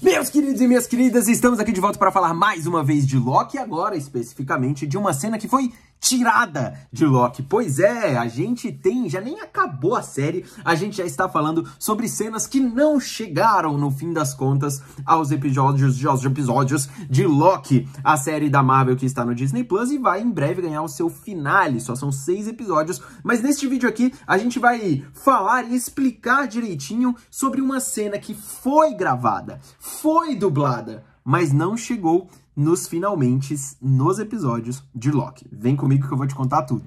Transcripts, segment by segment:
Meus queridos e minhas queridas, estamos aqui de volta para falar mais uma vez de Loki, agora especificamente de uma cena que foi tirada de Loki. Pois é, a gente tem, já nem acabou a série, a gente já está falando sobre cenas que não chegaram no fim das contas aos episódios, aos episódios de Loki, a série da Marvel que está no Disney Plus e vai em breve ganhar o seu finale. Só são seis episódios, mas neste vídeo aqui a gente vai falar e explicar direitinho sobre uma cena que foi gravada, foi dublada, mas não chegou nos finalmente, nos episódios de Loki. Vem comigo que eu vou te contar tudo.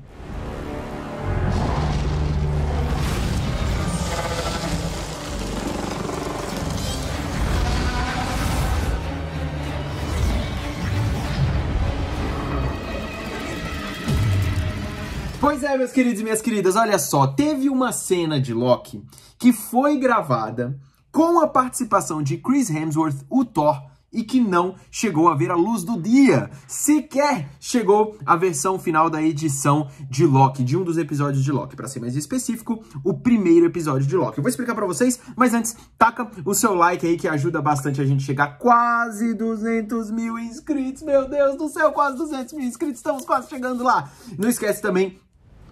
Pois é, meus queridos e minhas queridas, olha só, teve uma cena de Loki que foi gravada com a participação de Chris Hemsworth, o Thor, e que não chegou a ver a luz do dia. Sequer chegou a versão final da edição de Loki, de um dos episódios de Loki, para ser mais específico, o primeiro episódio de Loki. Eu vou explicar para vocês, mas antes, taca o seu like aí que ajuda bastante a gente chegar a quase 200 mil inscritos. Meu Deus do céu, quase 200 mil inscritos, estamos quase chegando lá. Não esquece também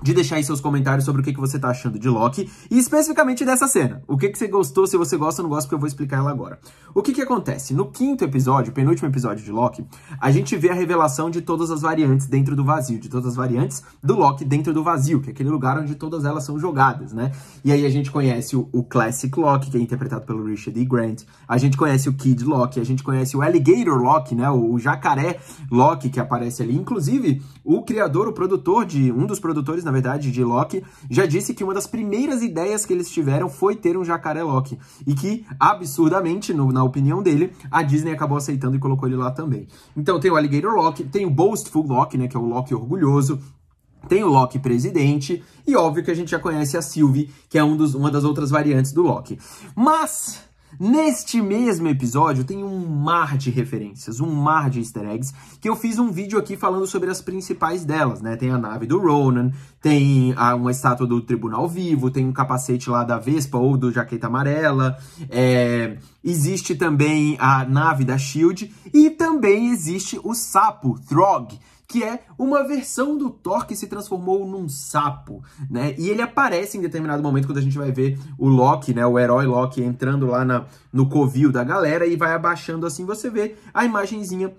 de deixar aí seus comentários sobre o que, que você tá achando de Loki e especificamente dessa cena. O que, que você gostou, se você gosta ou não gosta, porque eu vou explicar ela agora. O que, que acontece? No quinto episódio, penúltimo episódio de Loki, a gente vê a revelação de todas as variantes dentro do vazio, de todas as variantes do Loki dentro do vazio, que é aquele lugar onde todas elas são jogadas, né? E aí a gente conhece o, o Classic Loki, que é interpretado pelo Richard E. Grant, a gente conhece o Kid Loki, a gente conhece o Alligator Loki, né? O, o jacaré Loki que aparece ali. Inclusive, o criador, o produtor de um dos produtores né? na verdade, de Loki já disse que uma das primeiras ideias que eles tiveram foi ter um jacaré Loki E que, absurdamente, no, na opinião dele, a Disney acabou aceitando e colocou ele lá também. Então tem o Alligator Loki, tem o Boastful Loki, né, que é o Loki orgulhoso, tem o Loki presidente, e óbvio que a gente já conhece a Sylvie, que é um dos, uma das outras variantes do Loki. Mas Neste mesmo episódio tem um mar de referências, um mar de easter eggs, que eu fiz um vídeo aqui falando sobre as principais delas, né? Tem a nave do Ronan, tem a, uma estátua do Tribunal Vivo, tem um capacete lá da Vespa ou do Jaqueta Amarela, é, existe também a nave da SHIELD e também existe o sapo, Throg, que é uma versão do Thor que se transformou num sapo, né? E ele aparece em determinado momento quando a gente vai ver o Loki, né? O herói Loki entrando lá na, no covil da galera e vai abaixando assim, você vê a imagenzinha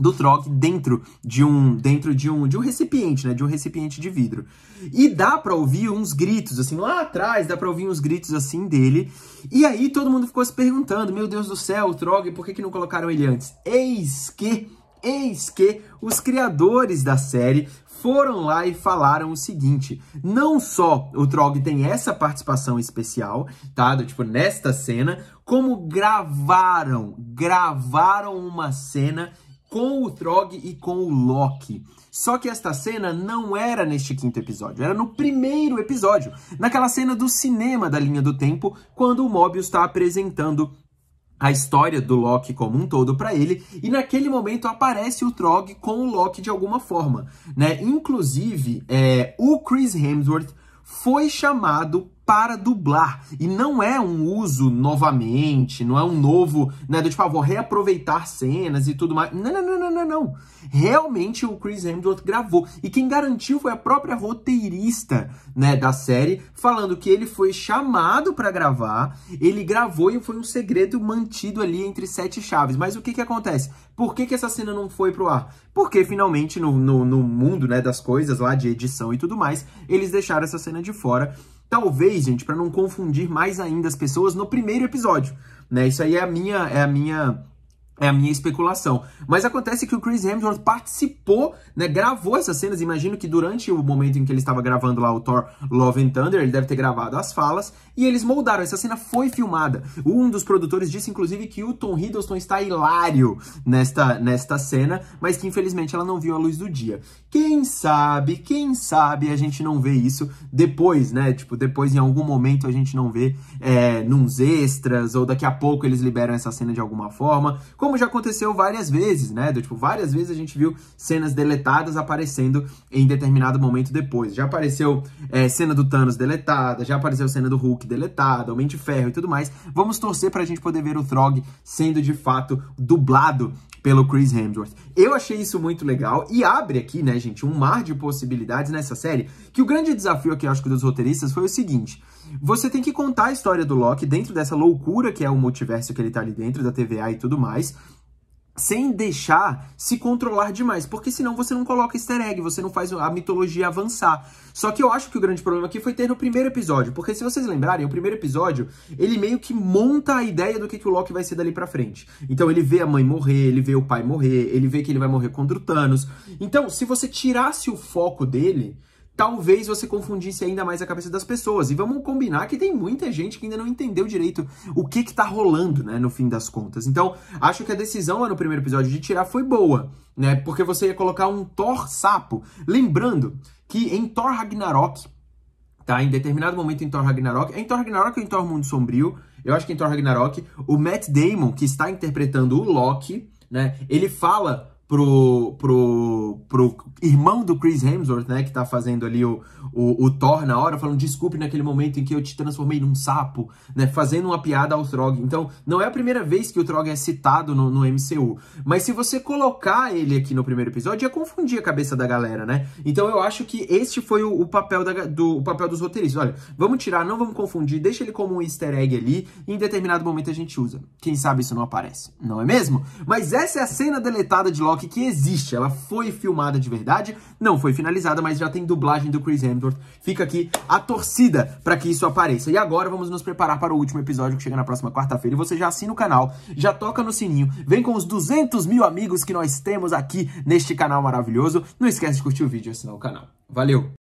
do Thor dentro de um dentro de um de um recipiente, né, de um recipiente de vidro. E dá para ouvir uns gritos assim lá atrás, dá para ouvir uns gritos assim dele. E aí todo mundo ficou se perguntando, meu Deus do céu, o por que que não colocaram ele antes? Eis que Eis que os criadores da série foram lá e falaram o seguinte: não só o Trog tem essa participação especial, tá? Do, tipo, nesta cena, como gravaram, gravaram uma cena com o Trog e com o Loki. Só que esta cena não era neste quinto episódio, era no primeiro episódio, naquela cena do cinema da linha do tempo, quando o Mobius está apresentando a história do Loki como um todo para ele, e naquele momento aparece o Trog com o Loki de alguma forma, né? Inclusive, é, o Chris Hemsworth foi chamado para dublar. E não é um uso novamente, não é um novo, né? Do tipo, ah, vou reaproveitar cenas e tudo mais. Não, não, não, não, não, não. Realmente o Chris Hemsworth gravou. E quem garantiu foi a própria roteirista, né, da série, falando que ele foi chamado para gravar, ele gravou e foi um segredo mantido ali entre sete chaves. Mas o que que acontece? Por que que essa cena não foi pro ar? Porque finalmente no, no, no mundo, né, das coisas lá de edição e tudo mais, eles deixaram essa cena de fora Talvez, gente, para não confundir mais ainda as pessoas no primeiro episódio, né? Isso aí é a minha é a minha é a minha especulação. Mas acontece que o Chris Hemsworth participou, né, gravou essas cenas. Imagino que durante o momento em que ele estava gravando lá o Thor Love and Thunder, ele deve ter gravado as falas. E eles moldaram. Essa cena foi filmada. Um dos produtores disse, inclusive, que o Tom Hiddleston está hilário nesta, nesta cena, mas que infelizmente ela não viu a luz do dia. Quem sabe, quem sabe a gente não vê isso depois, né? Tipo, depois em algum momento a gente não vê é, nos extras, ou daqui a pouco eles liberam essa cena de alguma forma como já aconteceu várias vezes, né? Do, tipo, várias vezes a gente viu cenas deletadas aparecendo em determinado momento depois. Já apareceu é, cena do Thanos deletada, já apareceu cena do Hulk deletada, Homem de Ferro e tudo mais. Vamos torcer pra gente poder ver o Throg sendo de fato dublado pelo Chris Hemsworth. Eu achei isso muito legal e abre aqui, né, gente, um mar de possibilidades nessa série, que o grande desafio aqui, acho que dos roteiristas foi o seguinte, você tem que contar a história do Loki dentro dessa loucura que é o multiverso que ele tá ali dentro, da TVA e tudo mais sem deixar se controlar demais, porque senão você não coloca easter egg, você não faz a mitologia avançar. Só que eu acho que o grande problema aqui foi ter no primeiro episódio, porque se vocês lembrarem, o primeiro episódio, ele meio que monta a ideia do que, que o Loki vai ser dali pra frente. Então ele vê a mãe morrer, ele vê o pai morrer, ele vê que ele vai morrer contra o Thanos. Então, se você tirasse o foco dele, talvez você confundisse ainda mais a cabeça das pessoas. E vamos combinar que tem muita gente que ainda não entendeu direito o que que tá rolando, né, no fim das contas. Então, acho que a decisão lá no primeiro episódio de tirar foi boa, né, porque você ia colocar um Thor sapo. Lembrando que em Thor Ragnarok, tá, em determinado momento em Thor Ragnarok, é em Thor Ragnarok ou em Thor Mundo Sombrio, eu acho que em Thor Ragnarok, o Matt Damon, que está interpretando o Loki, né, ele fala pro, pro, pro irmão do Chris Hemsworth, né, que tá fazendo ali o, o, o, Thor na hora, falando desculpe naquele momento em que eu te transformei num sapo, né, fazendo uma piada ao Trog. Então, não é a primeira vez que o Trog é citado no, no MCU, mas se você colocar ele aqui no primeiro episódio, ia confundir a cabeça da galera, né? Então, eu acho que este foi o, o papel, da, do, o papel dos roteiristas. Olha, vamos tirar, não vamos confundir, deixa ele como um easter egg ali, e em determinado momento a gente usa. Quem sabe isso não aparece, não é mesmo? Mas essa é a cena deletada de Loki Rock que existe. Ela foi filmada de verdade, não foi finalizada, mas já tem dublagem do Chris Hemsworth. Fica aqui a torcida para que isso apareça. E agora vamos nos preparar para o último episódio que chega na próxima quarta-feira. E você já assina o canal, já toca no sininho, vem com os 200 mil amigos que nós temos aqui neste canal maravilhoso. Não esquece de curtir o vídeo e assinar o canal. Valeu!